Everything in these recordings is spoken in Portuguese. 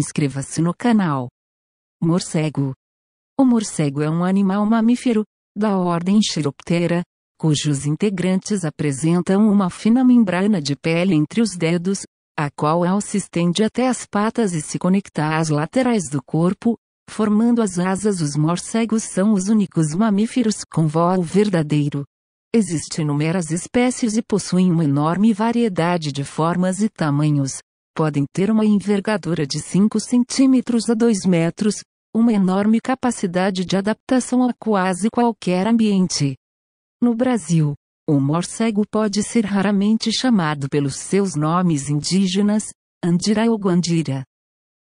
Inscreva-se no canal. Morcego. O morcego é um animal mamífero, da ordem Chiroptera, cujos integrantes apresentam uma fina membrana de pele entre os dedos, a qual ao se estende até as patas e se conecta às laterais do corpo, formando as asas. Os morcegos são os únicos mamíferos com voo verdadeiro. Existem inúmeras espécies e possuem uma enorme variedade de formas e tamanhos podem ter uma envergadura de 5 centímetros a 2 metros, uma enorme capacidade de adaptação a quase qualquer ambiente. No Brasil, o morcego pode ser raramente chamado pelos seus nomes indígenas, andira ou guandira.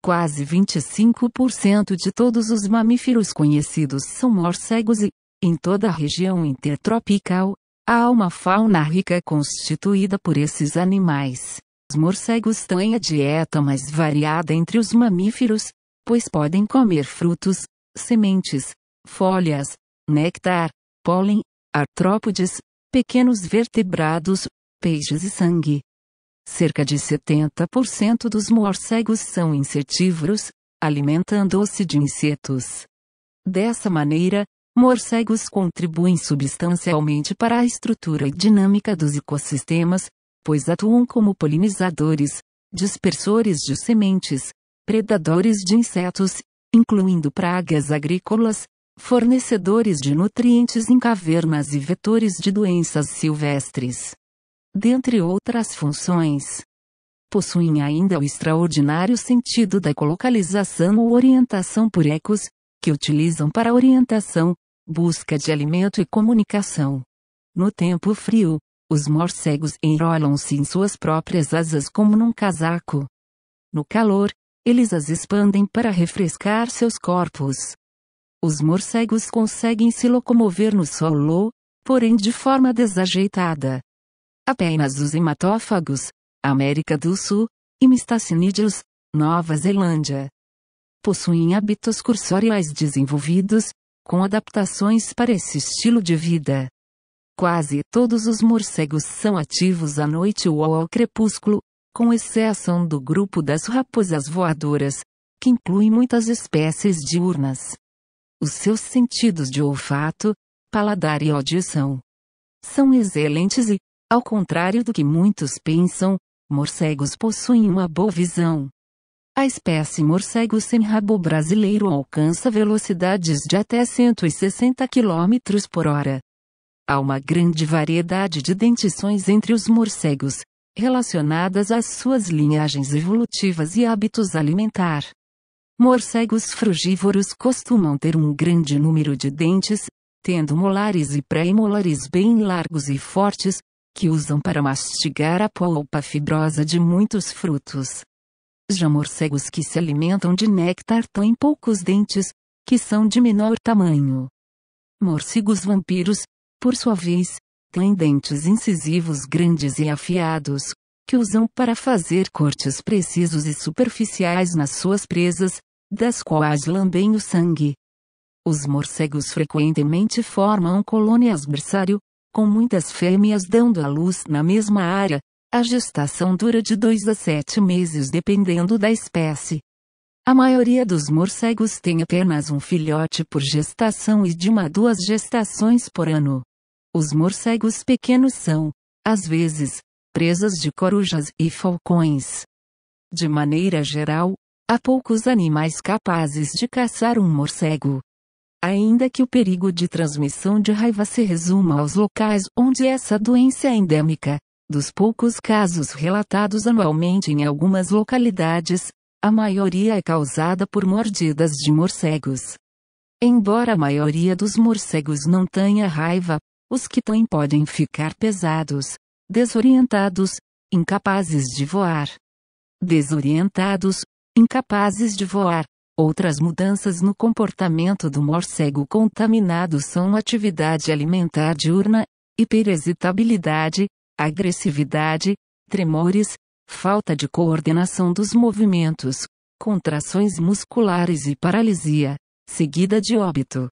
Quase 25% de todos os mamíferos conhecidos são morcegos e, em toda a região intertropical, há uma fauna rica constituída por esses animais. Os morcegos têm a dieta mais variada entre os mamíferos, pois podem comer frutos, sementes, folhas, néctar, pólen, artrópodes, pequenos vertebrados, peixes e sangue. Cerca de 70% dos morcegos são insetívoros, alimentando-se de insetos. Dessa maneira, morcegos contribuem substancialmente para a estrutura e dinâmica dos ecossistemas, pois atuam como polinizadores, dispersores de sementes, predadores de insetos, incluindo pragas agrícolas, fornecedores de nutrientes em cavernas e vetores de doenças silvestres. Dentre outras funções, possuem ainda o extraordinário sentido da ecolocalização ou orientação por ecos, que utilizam para orientação, busca de alimento e comunicação. No tempo frio, os morcegos enrolam-se em suas próprias asas como num casaco. No calor, eles as expandem para refrescar seus corpos. Os morcegos conseguem se locomover no solo, porém de forma desajeitada. Apenas os hematófagos, América do Sul, e mistacinídeos, Nova Zelândia, possuem hábitos cursoriais desenvolvidos, com adaptações para esse estilo de vida. Quase todos os morcegos são ativos à noite ou ao crepúsculo, com exceção do grupo das raposas voadoras, que inclui muitas espécies diurnas. Os seus sentidos de olfato, paladar e audição são excelentes e, ao contrário do que muitos pensam, morcegos possuem uma boa visão. A espécie morcego sem rabo brasileiro alcança velocidades de até 160 km por hora. Há uma grande variedade de dentições entre os morcegos, relacionadas às suas linhagens evolutivas e hábitos alimentar. Morcegos frugívoros costumam ter um grande número de dentes, tendo molares e pré-molares bem largos e fortes, que usam para mastigar a polpa fibrosa de muitos frutos. Já morcegos que se alimentam de néctar têm poucos dentes, que são de menor tamanho. Morcegos vampiros, por sua vez, têm dentes incisivos grandes e afiados, que usam para fazer cortes precisos e superficiais nas suas presas, das quais lambem o sangue. Os morcegos frequentemente formam colônias berçário, com muitas fêmeas dando à luz na mesma área, a gestação dura de dois a sete meses dependendo da espécie. A maioria dos morcegos tem apenas um filhote por gestação e de uma a duas gestações por ano. Os morcegos pequenos são, às vezes, presas de corujas e falcões. De maneira geral, há poucos animais capazes de caçar um morcego. Ainda que o perigo de transmissão de raiva se resuma aos locais onde essa doença é endêmica, dos poucos casos relatados anualmente em algumas localidades, a maioria é causada por mordidas de morcegos. Embora a maioria dos morcegos não tenha raiva, os que têm podem ficar pesados, desorientados, incapazes de voar. Desorientados, incapazes de voar. Outras mudanças no comportamento do morcego contaminado são atividade alimentar diurna, hiperexcitabilidade, agressividade, tremores, falta de coordenação dos movimentos, contrações musculares e paralisia, seguida de óbito.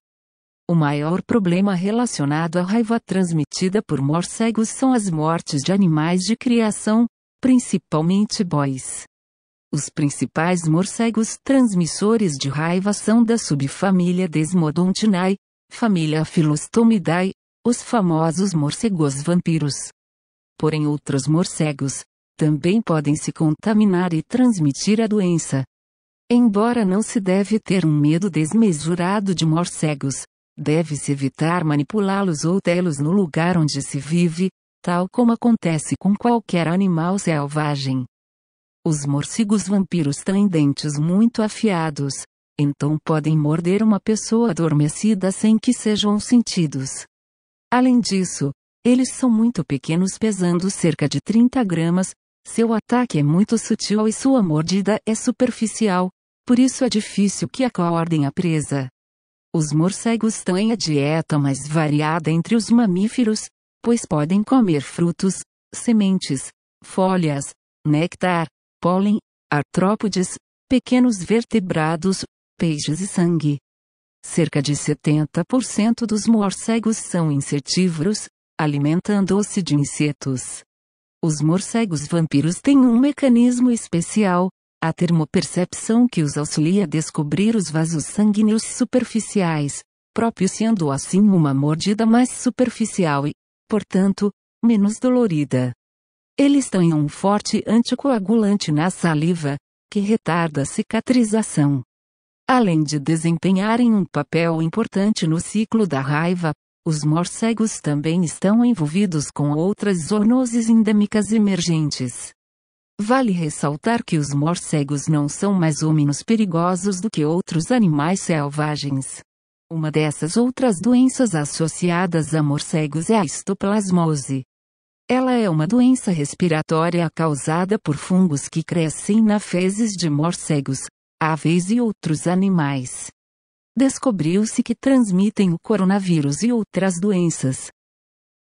O maior problema relacionado à raiva transmitida por morcegos são as mortes de animais de criação, principalmente bois. Os principais morcegos transmissores de raiva são da subfamília Desmodontinae, família Philostomidae, os famosos morcegos vampiros. Porém outros morcegos, também podem se contaminar e transmitir a doença. Embora não se deve ter um medo desmesurado de morcegos, deve-se evitar manipulá-los ou tê-los no lugar onde se vive, tal como acontece com qualquer animal selvagem. Os morcegos vampiros têm dentes muito afiados, então podem morder uma pessoa adormecida sem que sejam sentidos. Além disso, eles são muito pequenos, pesando cerca de 30 gramas, seu ataque é muito sutil e sua mordida é superficial, por isso é difícil que acordem a presa. Os morcegos têm a dieta mais variada entre os mamíferos, pois podem comer frutos, sementes, folhas, néctar, pólen, artrópodes, pequenos vertebrados, peixes e sangue. Cerca de 70% dos morcegos são insetívoros, alimentando-se de insetos. Os morcegos vampiros têm um mecanismo especial, a termopercepção que os auxilia a descobrir os vasos sanguíneos superficiais, propiciando assim uma mordida mais superficial e, portanto, menos dolorida. Eles têm um forte anticoagulante na saliva, que retarda a cicatrização. Além de desempenharem um papel importante no ciclo da raiva, os morcegos também estão envolvidos com outras zoonoses endêmicas emergentes. Vale ressaltar que os morcegos não são mais ou menos perigosos do que outros animais selvagens. Uma dessas outras doenças associadas a morcegos é a histoplasmose. Ela é uma doença respiratória causada por fungos que crescem na fezes de morcegos, aves e outros animais. Descobriu-se que transmitem o coronavírus e outras doenças,